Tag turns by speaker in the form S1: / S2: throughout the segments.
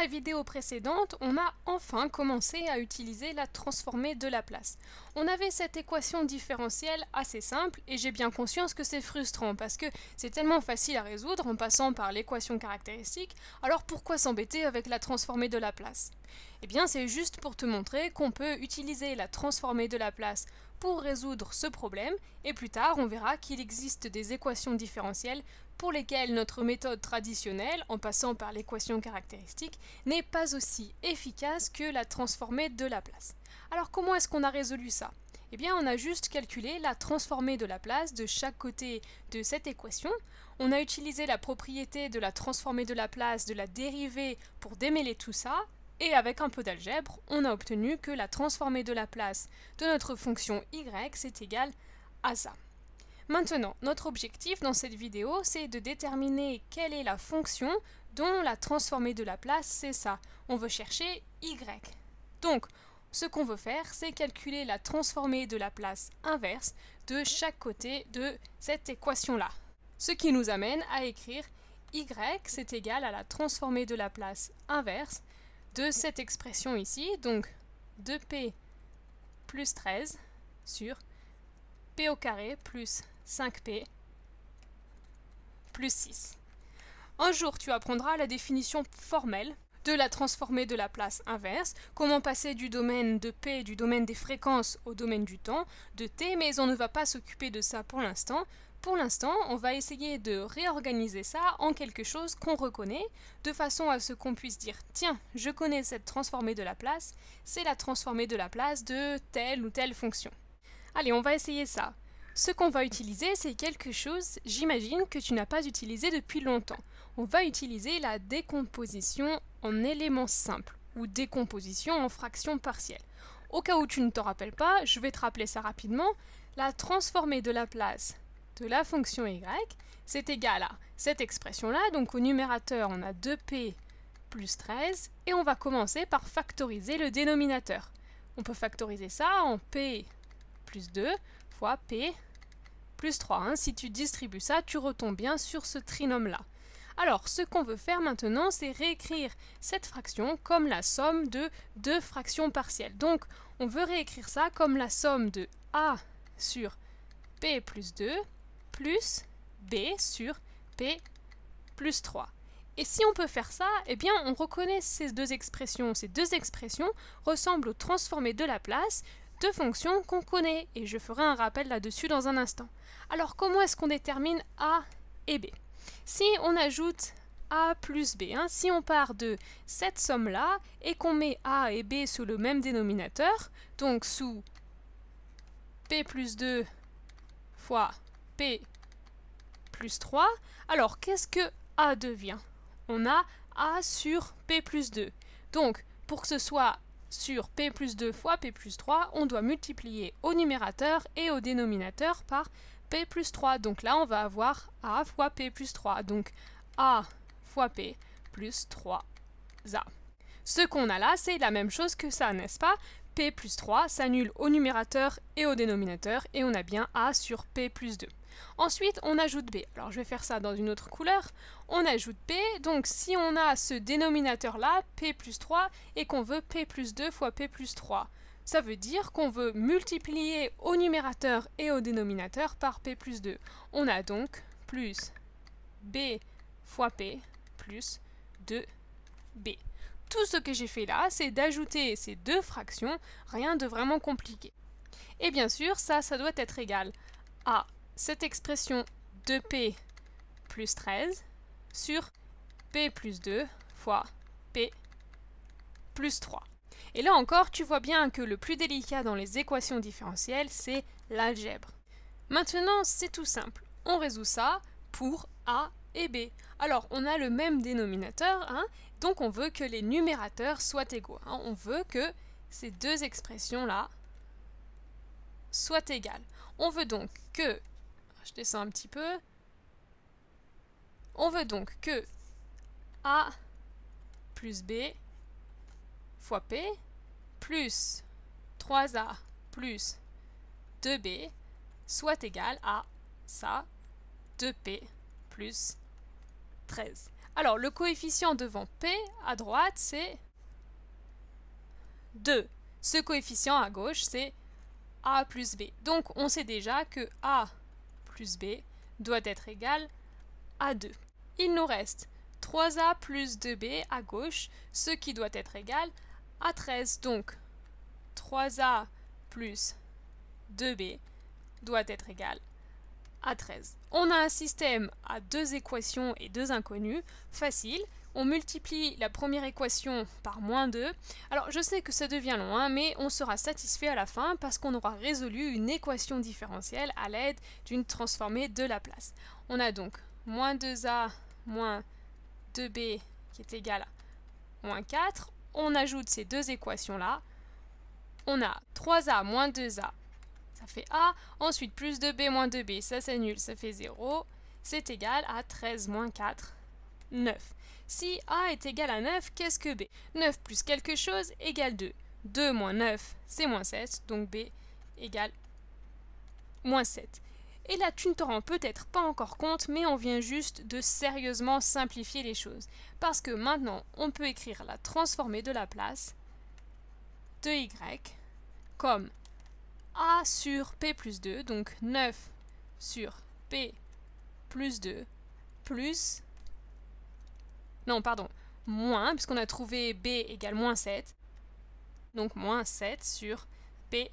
S1: la vidéo précédente, on a enfin commencé à utiliser la transformée de Laplace. On avait cette équation différentielle assez simple et j'ai bien conscience que c'est frustrant parce que c'est tellement facile à résoudre en passant par l'équation caractéristique, alors pourquoi s'embêter avec la transformée de Laplace Eh bien c'est juste pour te montrer qu'on peut utiliser la transformée de Laplace pour résoudre ce problème, et plus tard on verra qu'il existe des équations différentielles pour lesquelles notre méthode traditionnelle, en passant par l'équation caractéristique, n'est pas aussi efficace que la transformée de Laplace. Alors comment est-ce qu'on a résolu ça Eh bien on a juste calculé la transformée de Laplace de chaque côté de cette équation, on a utilisé la propriété de la transformée de Laplace de la dérivée pour démêler tout ça, et avec un peu d'algèbre, on a obtenu que la transformée de la place de notre fonction y, c'est égal à ça. Maintenant, notre objectif dans cette vidéo, c'est de déterminer quelle est la fonction dont la transformée de la place, c'est ça. On veut chercher y. Donc, ce qu'on veut faire, c'est calculer la transformée de la place inverse de chaque côté de cette équation-là. Ce qui nous amène à écrire y, c'est égal à la transformée de la place inverse de cette expression ici, donc 2p plus 13 sur p au carré plus 5p plus 6. Un jour, tu apprendras la définition formelle de la transformée de la place inverse, comment passer du domaine de P, du domaine des fréquences au domaine du temps, de T, mais on ne va pas s'occuper de ça pour l'instant pour l'instant, on va essayer de réorganiser ça en quelque chose qu'on reconnaît, de façon à ce qu'on puisse dire « Tiens, je connais cette transformée de la place c'est la transformée de la place de telle ou telle fonction. » Allez, on va essayer ça. Ce qu'on va utiliser, c'est quelque chose, j'imagine, que tu n'as pas utilisé depuis longtemps. On va utiliser la décomposition en éléments simples, ou décomposition en fractions partielles. Au cas où tu ne t'en rappelles pas, je vais te rappeler ça rapidement. La transformée de la place de la fonction y, c'est égal à cette expression-là. Donc au numérateur, on a 2p plus 13, et on va commencer par factoriser le dénominateur. On peut factoriser ça en p plus 2 fois p plus 3. Hein, si tu distribues ça, tu retombes bien sur ce trinôme-là. Alors, ce qu'on veut faire maintenant, c'est réécrire cette fraction comme la somme de deux fractions partielles. Donc, on veut réécrire ça comme la somme de a sur p plus 2 plus b sur p plus 3. Et si on peut faire ça, eh bien on reconnaît ces deux expressions. Ces deux expressions ressemblent aux transformées de la place de fonctions qu'on connaît, et je ferai un rappel là-dessus dans un instant. Alors comment est-ce qu'on détermine a et b Si on ajoute a plus b, hein, si on part de cette somme-là et qu'on met a et b sous le même dénominateur, donc sous p plus 2 fois P plus 3. Alors, qu'est-ce que A devient On a A sur P plus 2. Donc, pour que ce soit sur P plus 2 fois P plus 3, on doit multiplier au numérateur et au dénominateur par P plus 3. Donc là, on va avoir A fois P plus 3. Donc A fois P plus 3A. Ce qu'on a là, c'est la même chose que ça, n'est-ce pas P plus 3 s'annule au numérateur et au dénominateur et on a bien A sur P plus 2. Ensuite, on ajoute B. Alors, je vais faire ça dans une autre couleur. On ajoute B. Donc, si on a ce dénominateur-là, P plus 3, et qu'on veut P plus 2 fois P plus 3, ça veut dire qu'on veut multiplier au numérateur et au dénominateur par P plus 2. On a donc plus B fois P plus 2B. Tout ce que j'ai fait là, c'est d'ajouter ces deux fractions, rien de vraiment compliqué. Et bien sûr, ça, ça doit être égal à cette expression 2p plus 13 sur p plus 2 fois p plus 3. Et là encore, tu vois bien que le plus délicat dans les équations différentielles, c'est l'algèbre. Maintenant, c'est tout simple. On résout ça pour a et b. Alors, on a le même dénominateur, hein, donc on veut que les numérateurs soient égaux. Hein. On veut que ces deux expressions-là soient égales. On veut donc que je descends un petit peu. On veut donc que A plus B fois P plus 3A plus 2B soit égal à ça, 2P plus 13. Alors, le coefficient devant P à droite, c'est 2. Ce coefficient à gauche, c'est A plus B. Donc, on sait déjà que A b doit être égal à 2. Il nous reste 3a plus 2b à gauche, ce qui doit être égal à 13. Donc 3a plus 2b doit être égal à 13. On a un système à deux équations et deux inconnues, facile, on multiplie la première équation par moins 2. Alors je sais que ça devient long, hein, mais on sera satisfait à la fin parce qu'on aura résolu une équation différentielle à l'aide d'une transformée de Laplace. On a donc moins 2a moins 2b qui est égal à moins 4. On ajoute ces deux équations-là. On a 3a moins 2a, ça fait a. Ensuite, plus 2b moins 2b, ça c'est nul, ça fait 0. C'est égal à 13 moins 4, 9. Si A est égal à 9, qu'est-ce que B 9 plus quelque chose égale 2. 2 moins 9, c'est moins 7, donc B égale moins 7. Et là, tu ne te rends peut-être pas encore compte, mais on vient juste de sérieusement simplifier les choses. Parce que maintenant, on peut écrire la transformée de la place de y comme a sur p plus 2, donc 9 sur p plus 2, plus non, pardon, moins, puisqu'on a trouvé b égale moins 7. Donc moins 7 sur P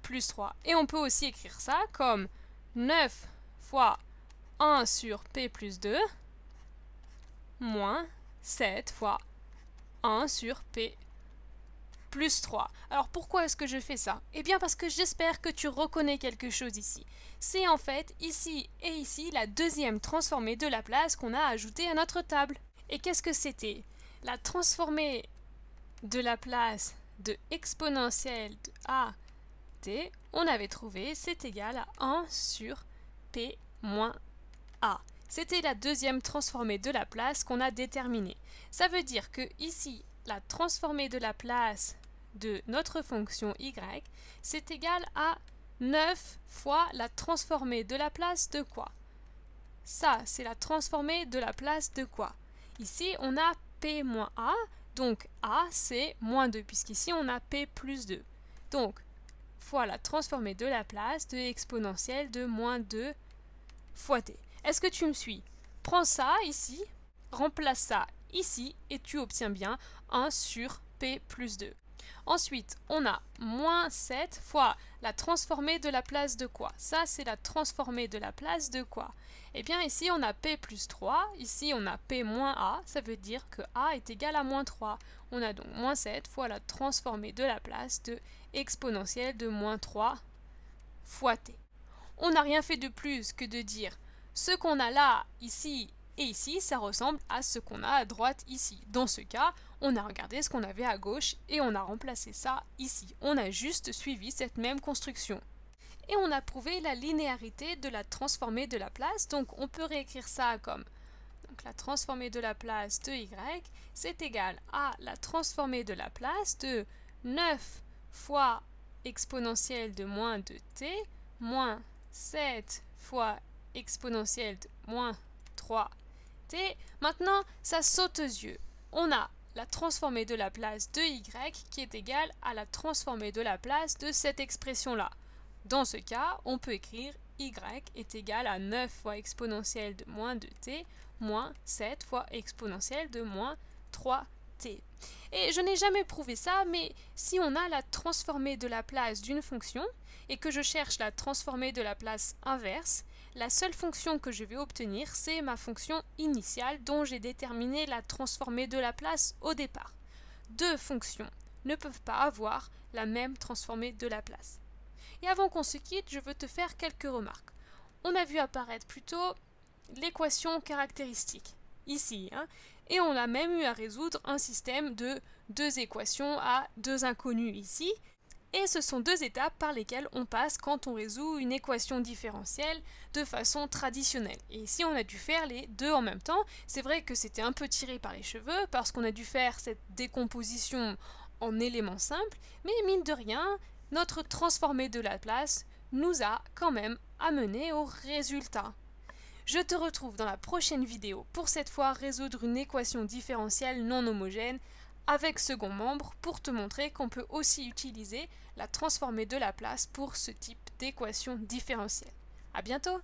S1: plus 3. Et on peut aussi écrire ça comme 9 fois 1 sur p plus 2 moins 7 fois 1 sur p plus 3. Alors pourquoi est-ce que je fais ça Eh bien parce que j'espère que tu reconnais quelque chose ici. C'est en fait ici et ici la deuxième transformée de la place qu'on a ajoutée à notre table. Et qu'est-ce que c'était La transformée de la place de exponentielle de a t, on avait trouvé, c'est égal à 1 sur p moins a. C'était la deuxième transformée de la place qu'on a déterminée. Ça veut dire que ici, la transformée de la place de notre fonction y, c'est égal à 9 fois la transformée de la place de quoi Ça, c'est la transformée de la place de quoi Ici, on a P-A, moins donc A, c'est moins 2, puisqu'ici, on a P plus 2. Donc, voilà, transformer de la place de exponentielle de moins 2 fois T. Est-ce que tu me suis Prends ça ici, remplace ça ici, et tu obtiens bien 1 sur P plus 2. Ensuite, on a moins 7 fois la transformée de la place de quoi Ça, c'est la transformée de la place de quoi Eh bien, ici, on a P plus 3. Ici, on a P moins A. Ça veut dire que A est égal à moins 3. On a donc moins 7 fois la transformée de la place de exponentielle de moins 3 fois T. On n'a rien fait de plus que de dire ce qu'on a là, ici, et ici, ça ressemble à ce qu'on a à droite ici. Dans ce cas, on a regardé ce qu'on avait à gauche et on a remplacé ça ici. On a juste suivi cette même construction. Et on a prouvé la linéarité de la transformée de la place, donc on peut réécrire ça comme la transformée de la place de y, c'est égal à la transformée de la place de 9 fois exponentielle de moins 2 t, moins 7 fois exponentielle de moins 3 Maintenant, ça saute aux yeux. On a la transformée de la place de y qui est égale à la transformée de la place de cette expression-là. Dans ce cas, on peut écrire y est égal à 9 fois exponentielle de moins 2t moins 7 fois exponentielle de moins 3t. Et je n'ai jamais prouvé ça, mais si on a la transformée de la place d'une fonction et que je cherche la transformée de la place inverse, la seule fonction que je vais obtenir, c'est ma fonction initiale dont j'ai déterminé la transformée de la place au départ. Deux fonctions ne peuvent pas avoir la même transformée de la place. Et avant qu'on se quitte, je veux te faire quelques remarques. On a vu apparaître plutôt l'équation caractéristique, ici, hein, et on a même eu à résoudre un système de deux équations à deux inconnues ici, et ce sont deux étapes par lesquelles on passe quand on résout une équation différentielle de façon traditionnelle. Et si on a dû faire les deux en même temps. C'est vrai que c'était un peu tiré par les cheveux parce qu'on a dû faire cette décomposition en éléments simples, mais mine de rien, notre transformée de Laplace nous a quand même amené au résultat. Je te retrouve dans la prochaine vidéo pour cette fois résoudre une équation différentielle non homogène avec second membre pour te montrer qu'on peut aussi utiliser la transformée de Laplace pour ce type d'équation différentielle. A bientôt